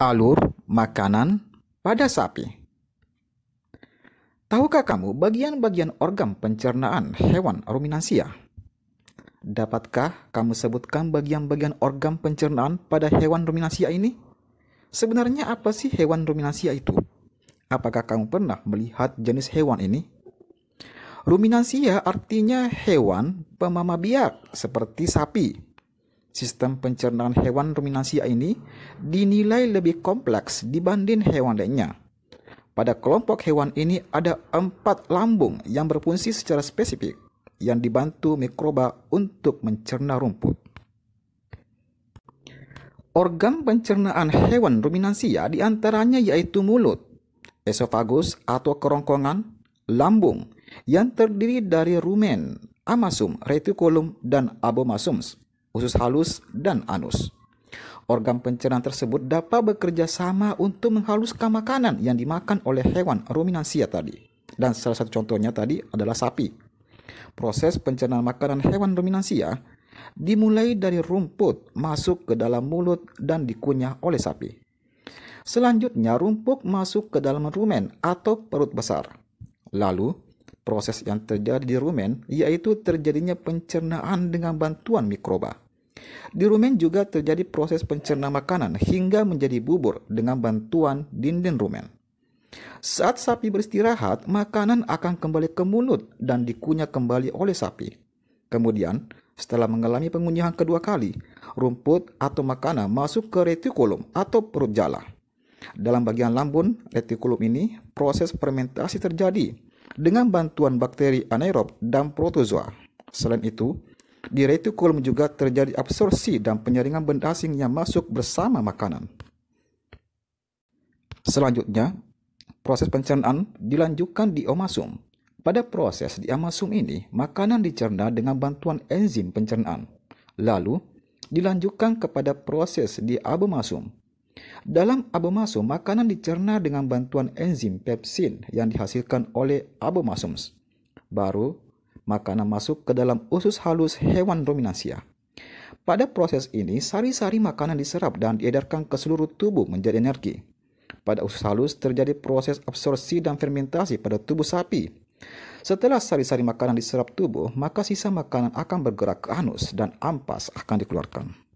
alur makanan pada sapi. Tahukah kamu bagian-bagian organ pencernaan hewan ruminansia? Dapatkah kamu sebutkan bagian-bagian organ pencernaan pada hewan ruminansia ini? Sebenarnya apa sih hewan ruminansia itu? Apakah kamu pernah melihat jenis hewan ini? Ruminansia artinya hewan pemama biak seperti sapi, Sistem pencernaan hewan ruminansia ini dinilai lebih kompleks dibanding hewan lainnya. Pada kelompok hewan ini ada empat lambung yang berfungsi secara spesifik yang dibantu mikroba untuk mencerna rumput. Organ pencernaan hewan ruminansia diantaranya yaitu mulut, esofagus atau kerongkongan, lambung yang terdiri dari rumen, amasum, retikulum, dan abomasums usus halus, dan anus. Organ pencernaan tersebut dapat bekerja sama untuk menghaluskan makanan yang dimakan oleh hewan ruminansia tadi. Dan salah satu contohnya tadi adalah sapi. Proses pencernaan makanan hewan ruminansia dimulai dari rumput masuk ke dalam mulut dan dikunyah oleh sapi. Selanjutnya rumput masuk ke dalam rumen atau perut besar. Lalu proses yang terjadi di rumen yaitu terjadinya pencernaan dengan bantuan mikroba. Di rumen juga terjadi proses pencernaan makanan hingga menjadi bubur dengan bantuan dinding rumen. Saat sapi beristirahat, makanan akan kembali ke mulut dan dikunyah kembali oleh sapi. Kemudian, setelah mengalami pengunyahan kedua kali, rumput atau makanan masuk ke retikulum atau perut jala. Dalam bagian lambun retikulum ini, proses fermentasi terjadi dengan bantuan bakteri anaerob dan protozoa. Selain itu, di retikulum juga terjadi absorpsi dan penyaringan benda asing yang masuk bersama makanan. Selanjutnya, proses pencernaan dilanjutkan di omasum. Pada proses di omasum ini, makanan dicerna dengan bantuan enzim pencernaan. Lalu, dilanjutkan kepada proses di abomasum, dalam abomasum, makanan dicerna dengan bantuan enzim pepsin yang dihasilkan oleh abomasum. Baru, makanan masuk ke dalam usus halus hewan ruminansia. Pada proses ini, sari-sari makanan diserap dan diedarkan ke seluruh tubuh menjadi energi. Pada usus halus terjadi proses absorpsi dan fermentasi pada tubuh sapi. Setelah sari-sari makanan diserap tubuh, maka sisa makanan akan bergerak ke anus dan ampas akan dikeluarkan.